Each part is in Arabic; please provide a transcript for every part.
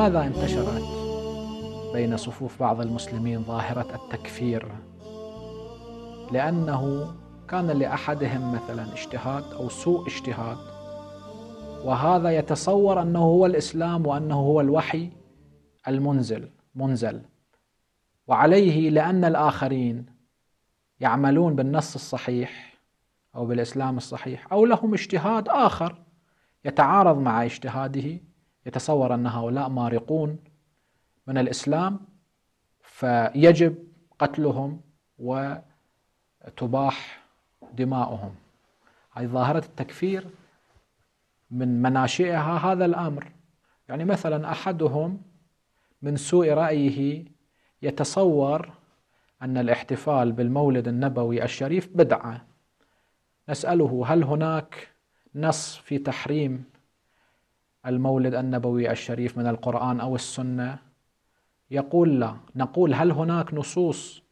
لماذا انتشرت بين صفوف بعض المسلمين ظاهرة التكفير؟ لأنه كان لأحدهم مثلا اجتهاد أو سوء اجتهاد وهذا يتصور أنه هو الإسلام وأنه هو الوحي المنزل منزل وعليه لأن الآخرين يعملون بالنص الصحيح أو بالإسلام الصحيح أو لهم اجتهاد آخر يتعارض مع اجتهاده يتصور أن هؤلاء مارقون من الإسلام فيجب قتلهم وتباح دماؤهم أي ظاهرة التكفير من مناشئها هذا الأمر يعني مثلا أحدهم من سوء رأيه يتصور أن الاحتفال بالمولد النبوي الشريف بدعة نسأله هل هناك نص في تحريم المولد النبوي الشريف من القرآن أو السنة يقول لا نقول هل هناك نصوص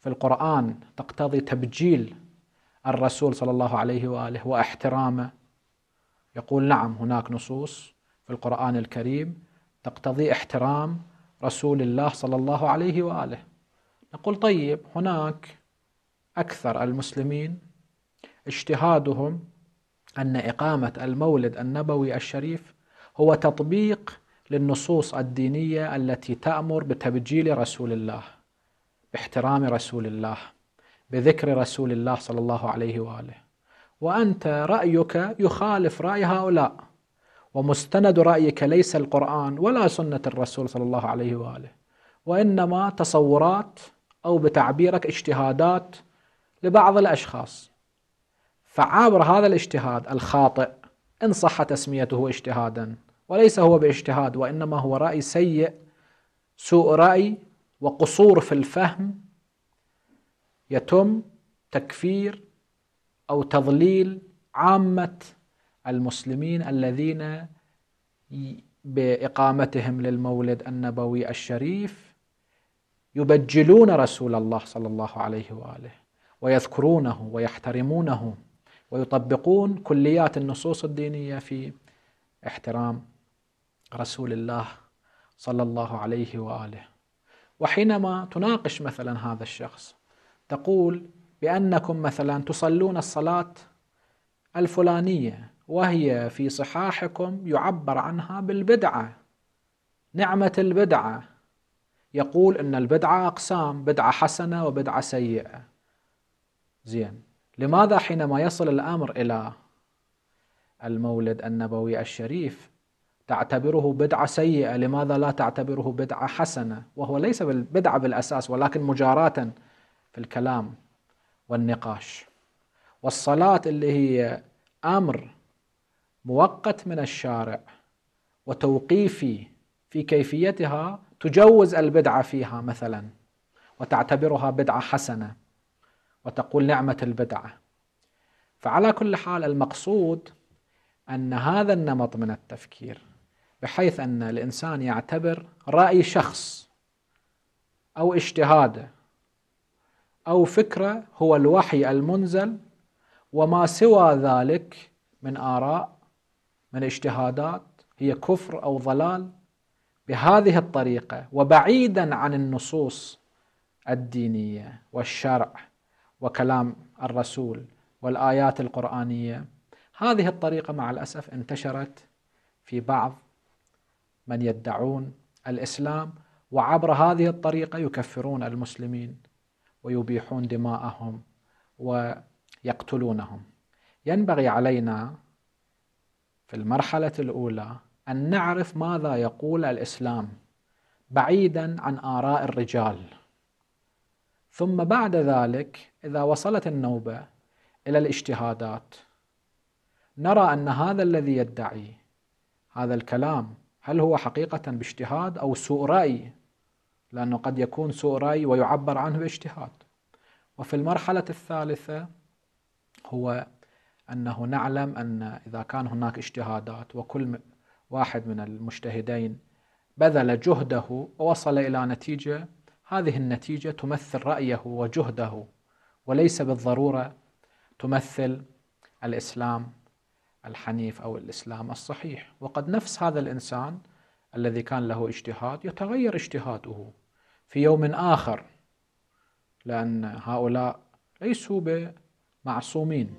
في القرآن تقتضي تبجيل الرسول صلى الله عليه وآله واحترامه يقول نعم هناك نصوص في القرآن الكريم تقتضي احترام رسول الله صلى الله عليه وآله نقول طيب هناك أكثر المسلمين اجتهادهم أن إقامة المولد النبوي الشريف هو تطبيق للنصوص الدينية التي تأمر بتبجيل رسول الله باحترام رسول الله بذكر رسول الله صلى الله عليه وآله وأنت رأيك يخالف رأي هؤلاء ومستند رأيك ليس القرآن ولا سنة الرسول صلى الله عليه وآله وإنما تصورات أو بتعبيرك اجتهادات لبعض الأشخاص فعبر هذا الاجتهاد الخاطئ إن صح تسميته اجتهاداً وليس هو باجتهاد وإنما هو رأي سيء سوء رأي وقصور في الفهم يتم تكفير أو تضليل عامة المسلمين الذين بإقامتهم للمولد النبوي الشريف يبجلون رسول الله صلى الله عليه وآله ويذكرونه ويحترمونه ويطبقون كليات النصوص الدينية في احترام رسول الله صلى الله عليه واله وحينما تناقش مثلا هذا الشخص تقول بانكم مثلا تصلون الصلاه الفلانيه وهي في صحاحكم يعبر عنها بالبدعه نعمه البدعه يقول ان البدعه اقسام بدعه حسنه وبدعه سيئه زين لماذا حينما يصل الامر الى المولد النبوي الشريف تعتبره بدعة سيئة لماذا لا تعتبره بدعة حسنة وهو ليس بدعة بالأساس ولكن مجاراة في الكلام والنقاش والصلاة اللي هي أمر مؤقت من الشارع وتوقيفي في كيفيتها تجوز البدعة فيها مثلا وتعتبرها بدعة حسنة وتقول نعمة البدعة فعلى كل حال المقصود أن هذا النمط من التفكير بحيث أن الإنسان يعتبر رأي شخص أو اجتهاده أو فكرة هو الوحي المنزل وما سوى ذلك من آراء من اجتهادات هي كفر أو ضلال بهذه الطريقة وبعيدا عن النصوص الدينية والشرع وكلام الرسول والآيات القرآنية هذه الطريقة مع الأسف انتشرت في بعض من يدعون الاسلام وعبر هذه الطريقه يكفرون المسلمين ويبيحون دماءهم ويقتلونهم ينبغي علينا في المرحله الاولى ان نعرف ماذا يقول الاسلام بعيدا عن اراء الرجال ثم بعد ذلك اذا وصلت النوبه الى الاجتهادات نرى ان هذا الذي يدعي هذا الكلام هل هو حقيقة باجتهاد أو سوء رأي لأنه قد يكون سوء رأي ويعبر عنه باجتهاد وفي المرحلة الثالثة هو أنه نعلم أن إذا كان هناك اجتهادات وكل واحد من المجتهدين بذل جهده ووصل إلى نتيجة هذه النتيجة تمثل رأيه وجهده وليس بالضرورة تمثل الإسلام الحنيف أو الإسلام الصحيح وقد نفس هذا الإنسان الذي كان له اجتهاد يتغير اجتهاده في يوم آخر لأن هؤلاء ليسوا بمعصومين